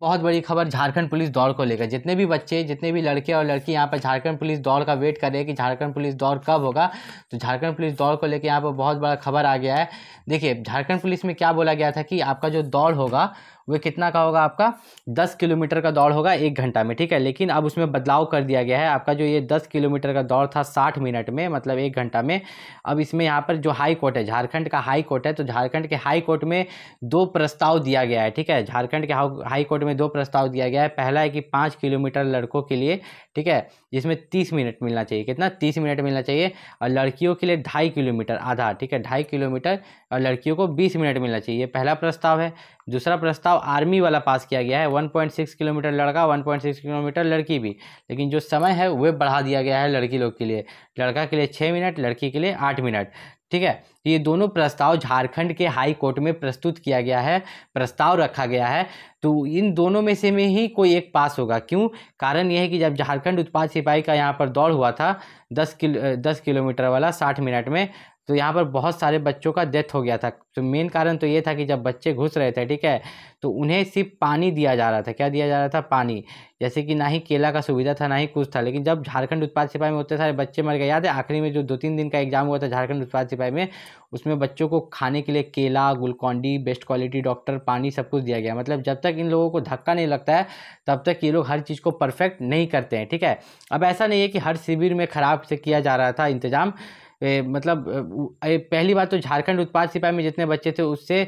बहुत बड़ी खबर झारखंड पुलिस दौड़ को लेकर जितने भी बच्चे जितने भी लड़के और लड़की यहाँ पर झारखंड पुलिस दौड़ का वेट कर रहे हैं कि झारखंड पुलिस दौड़ कब होगा तो झारखंड पुलिस दौड़ को लेकर यहाँ पर बहुत बड़ा खबर आ गया है देखिए झारखंड पुलिस में क्या बोला गया था कि आपका जो दौड़ होगा वह कितना का होगा आपका दस किलोमीटर का दौड़ होगा एक घंटा में ठीक है लेकिन अब उसमें बदलाव कर दिया गया है आपका जो ये दस किलोमीटर का दौड़ था साठ मिनट में मतलब एक घंटा में अब इसमें यहाँ पर जो हाई कोर्ट है झारखंड का हाई कोर्ट है तो झारखंड के हाई कोर्ट में दो प्रस्ताव दिया गया है ठीक है झारखंड के हाई कोर्ट में दो प्रस्ताव दिया गया है पहला है कि पाँच किलोमीटर लड़कों के लिए ठीक है जिसमें तीस मिनट मिलना चाहिए कितना तीस मिनट मिलना चाहिए और लड़कियों के लिए ढाई किलोमीटर आधा ठीक है ढाई किलोमीटर और लड़कियों को बीस मिनट मिलना चाहिए पहला प्रस्ताव है दूसरा प्रस्ताव आर्मी वाला पास किया गया है 1.6 किलोमीटर लड़का 1.6 किलोमीटर लड़की भी लेकिन जो समय है वह बढ़ा दिया गया है लड़की लोग के लिए लड़का के लिए छः मिनट लड़की के लिए आठ मिनट ठीक है ये दोनों प्रस्ताव झारखंड के हाई कोर्ट में प्रस्तुत किया गया है प्रस्ताव रखा गया है तो इन दोनों में से में ही कोई एक पास होगा क्यों कारण यह है कि जब झारखंड उत्पाद सिपाही का यहाँ पर दौड़ हुआ था दस किलो दस किलोमीटर वाला साठ मिनट में तो यहाँ पर बहुत सारे बच्चों का डेथ हो गया था तो मेन कारण तो ये था कि जब बच्चे घुस रहे थे ठीक है तो उन्हें सिर्फ पानी दिया जा रहा था क्या दिया जा रहा था पानी जैसे कि ना ही केला का सुविधा था ना ही कुछ था लेकिन जब झारखंड उत्पाद सिपाही में उतने सारे बच्चे मर गए याद है आखिरी में जो दो तीन दिन का एग्जाम हुआ था झारखंड उत्पाद सिपाही में उसमें बच्चों को खाने के लिए केला गुलकौंडी बेस्ट क्वालिटी डॉक्टर पानी सब कुछ दिया गया मतलब जब तक इन लोगों को धक्का नहीं लगता है तब तक ये लोग हर चीज़ को परफेक्ट नहीं करते हैं ठीक है अब ऐसा नहीं है कि हर शिविर में ख़राब से किया जा रहा था इंतजाम मतलब पहली बात तो झारखंड उत्पाद सिपाही में जितने बच्चे थे उससे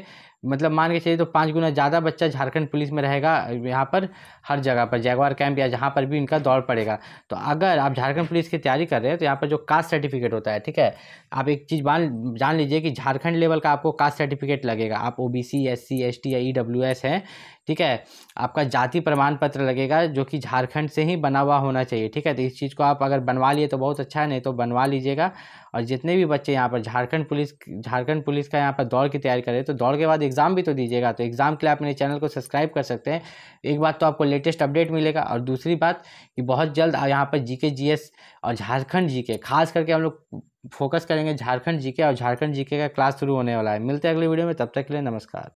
मतलब मान के चलिए तो पाँच गुना ज़्यादा बच्चा झारखंड पुलिस में रहेगा यहाँ पर हर जगह पर जयगवार कैंप या जहाँ पर भी इनका दौड़ पड़ेगा तो अगर आप झारखंड पुलिस की तैयारी कर रहे हैं तो यहाँ पर जो कास्ट सर्टिफिकेट होता है ठीक है आप एक चीज़ मान जान लीजिए कि झारखंड लेवल का आपको कास्ट सर्टिफिकेट लगेगा आप O B C S C S T या ई डब्ल्यू एस हैं ठीक है आपका जाति प्रमाण पत्र लगेगा जो कि झारखंड से ही बना हुआ होना चाहिए ठीक है तो इस चीज़ को आप अगर बनवा लिए तो बहुत अच्छा है नहीं तो बनवा लीजिएगा और जितने भी बच्चे यहाँ पर झारखंड पुलिस झारखंड पुलिस का यहाँ पर दौड़ की तैयारी करें तो दौड़ के बाद एग्ज़ाम भी तो दीजिएगा तो एग्ज़ाम के लिए आप मेरे चैनल को सब्सक्राइब कर सकते हैं एक बात तो आपको लेटेस्ट अपडेट मिलेगा और दूसरी बात कि बहुत जल्द यहाँ पर जीके जीएस और झारखंड जीके खास करके हम लोग फोकस करेंगे झारखंड जीके और झारखंड जीके का क्लास शुरू होने वाला है मिलते हैं अगले वीडियो में तब तक के लिए नमस्कार